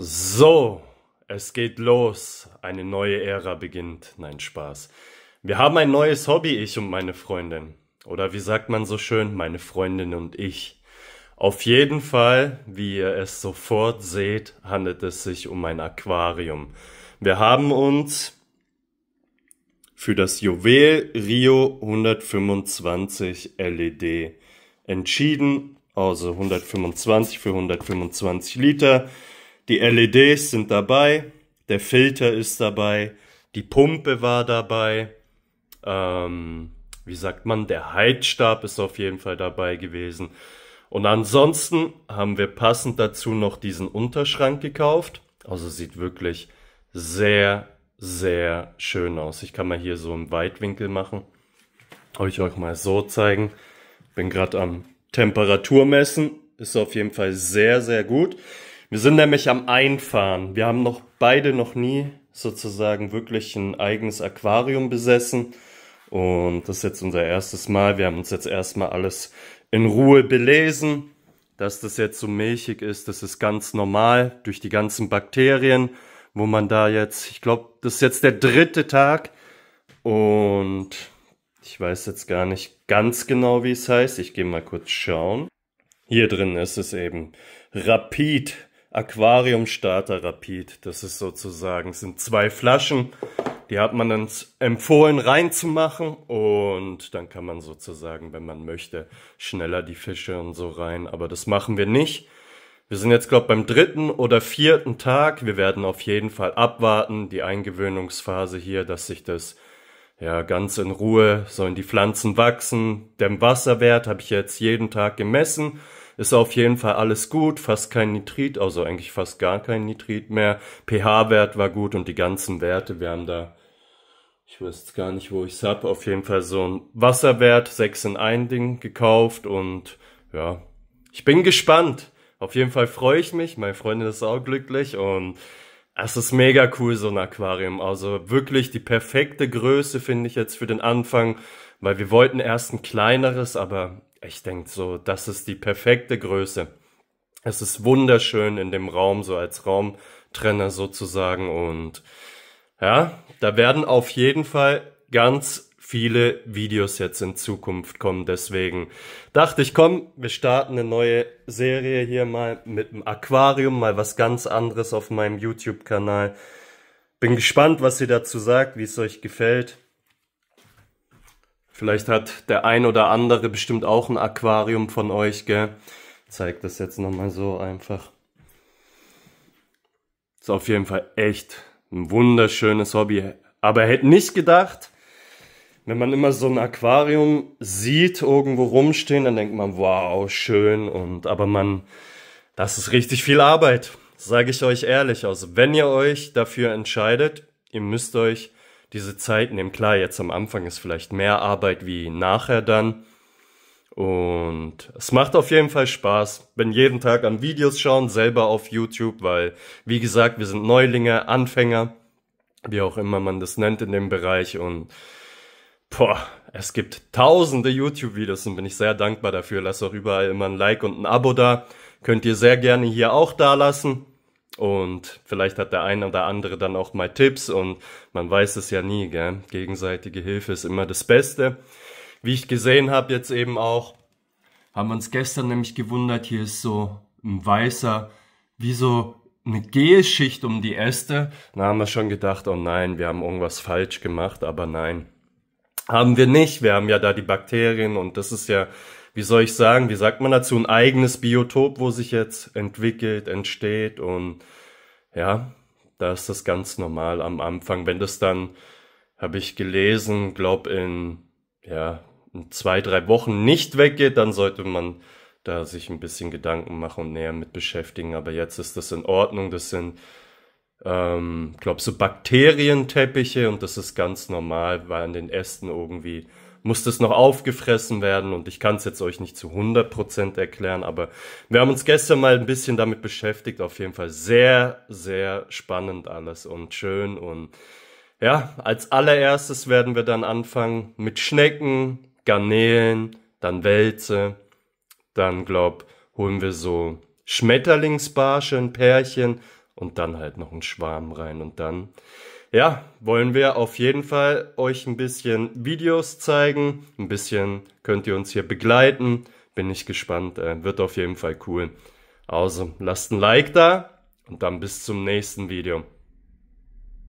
So, es geht los. Eine neue Ära beginnt. Nein, Spaß. Wir haben ein neues Hobby, ich und meine Freundin. Oder wie sagt man so schön, meine Freundin und ich. Auf jeden Fall, wie ihr es sofort seht, handelt es sich um ein Aquarium. Wir haben uns für das Juwel Rio 125 LED entschieden, also 125 für 125 Liter. Die LEDs sind dabei, der Filter ist dabei, die Pumpe war dabei, ähm, wie sagt man, der Heizstab ist auf jeden Fall dabei gewesen. Und ansonsten haben wir passend dazu noch diesen Unterschrank gekauft. Also sieht wirklich sehr, sehr schön aus. Ich kann mal hier so einen Weitwinkel machen. Euch euch mal so zeigen. Bin gerade am Temperatur messen. Ist auf jeden Fall sehr, sehr gut. Wir sind nämlich am Einfahren. Wir haben noch beide noch nie sozusagen wirklich ein eigenes Aquarium besessen. Und das ist jetzt unser erstes Mal. Wir haben uns jetzt erstmal alles in Ruhe belesen. Dass das jetzt so milchig ist, das ist ganz normal durch die ganzen Bakterien, wo man da jetzt, ich glaube, das ist jetzt der dritte Tag und ich weiß jetzt gar nicht ganz genau, wie es heißt. Ich gehe mal kurz schauen. Hier drin ist es eben Rapid Aquarium Starter Rapid. Das ist sozusagen, sind zwei Flaschen. Die hat man uns empfohlen reinzumachen und dann kann man sozusagen, wenn man möchte, schneller die Fische und so rein. Aber das machen wir nicht. Wir sind jetzt, glaube ich, beim dritten oder vierten Tag. Wir werden auf jeden Fall abwarten, die Eingewöhnungsphase hier, dass sich das ja ganz in Ruhe sollen die Pflanzen wachsen. Den Wasserwert habe ich jetzt jeden Tag gemessen ist auf jeden Fall alles gut, fast kein Nitrit, also eigentlich fast gar kein Nitrit mehr. pH-Wert war gut und die ganzen Werte, wir haben da, ich weiß gar nicht, wo ich es habe, auf jeden Fall so ein Wasserwert, 6 in ein Ding gekauft und ja, ich bin gespannt. Auf jeden Fall freue ich mich, meine Freundin ist auch glücklich und es ist mega cool, so ein Aquarium. Also wirklich die perfekte Größe finde ich jetzt für den Anfang, weil wir wollten erst ein kleineres, aber ich denke so, das ist die perfekte Größe. Es ist wunderschön in dem Raum, so als Raumtrenner sozusagen. Und ja, da werden auf jeden Fall ganz viele Videos jetzt in Zukunft kommen. Deswegen dachte ich, komm, wir starten eine neue Serie hier mal mit dem Aquarium, mal was ganz anderes auf meinem YouTube-Kanal. Bin gespannt, was ihr dazu sagt, wie es euch gefällt. Vielleicht hat der ein oder andere bestimmt auch ein Aquarium von euch, gell? Ich zeig das jetzt nochmal so einfach. Ist auf jeden Fall echt ein wunderschönes Hobby. Aber hätte nicht gedacht, wenn man immer so ein Aquarium sieht, irgendwo rumstehen, dann denkt man, wow, schön. Und aber man, das ist richtig viel Arbeit. Sage ich euch ehrlich aus. Also wenn ihr euch dafür entscheidet, ihr müsst euch diese Zeit nehmen. Klar, jetzt am Anfang ist vielleicht mehr Arbeit wie nachher dann. Und es macht auf jeden Fall Spaß. Bin jeden Tag an Videos schauen, selber auf YouTube, weil, wie gesagt, wir sind Neulinge, Anfänger, wie auch immer man das nennt in dem Bereich. Und boah, es gibt tausende YouTube-Videos und bin ich sehr dankbar dafür. Lasst auch überall immer ein Like und ein Abo da. Könnt ihr sehr gerne hier auch da lassen. Und vielleicht hat der eine oder andere dann auch mal Tipps und man weiß es ja nie, gell? Gegenseitige Hilfe ist immer das Beste. Wie ich gesehen habe, jetzt eben auch, haben wir uns gestern nämlich gewundert, hier ist so ein weißer, wie so eine Gelschicht um die Äste. Da haben wir schon gedacht, oh nein, wir haben irgendwas falsch gemacht, aber nein. Haben wir nicht. Wir haben ja da die Bakterien und das ist ja wie soll ich sagen, wie sagt man dazu, ein eigenes Biotop, wo sich jetzt entwickelt, entsteht und ja, da ist das ganz normal am Anfang. Wenn das dann, habe ich gelesen, glaub in, ja, in zwei, drei Wochen nicht weggeht, dann sollte man da sich ein bisschen Gedanken machen und näher mit beschäftigen. Aber jetzt ist das in Ordnung. Das sind, ähm, glaube so Bakterienteppiche und das ist ganz normal, weil an den Ästen irgendwie muss das noch aufgefressen werden und ich kann es jetzt euch nicht zu 100% erklären, aber wir haben uns gestern mal ein bisschen damit beschäftigt. Auf jeden Fall sehr, sehr spannend alles und schön und ja, als allererstes werden wir dann anfangen mit Schnecken, Garnelen, dann Wälze, dann glaub, holen wir so Schmetterlingsbarsche, ein Pärchen und dann halt noch einen Schwarm rein und dann ja, wollen wir auf jeden Fall euch ein bisschen Videos zeigen. Ein bisschen könnt ihr uns hier begleiten. Bin ich gespannt. Äh, wird auf jeden Fall cool. Also lasst ein Like da und dann bis zum nächsten Video.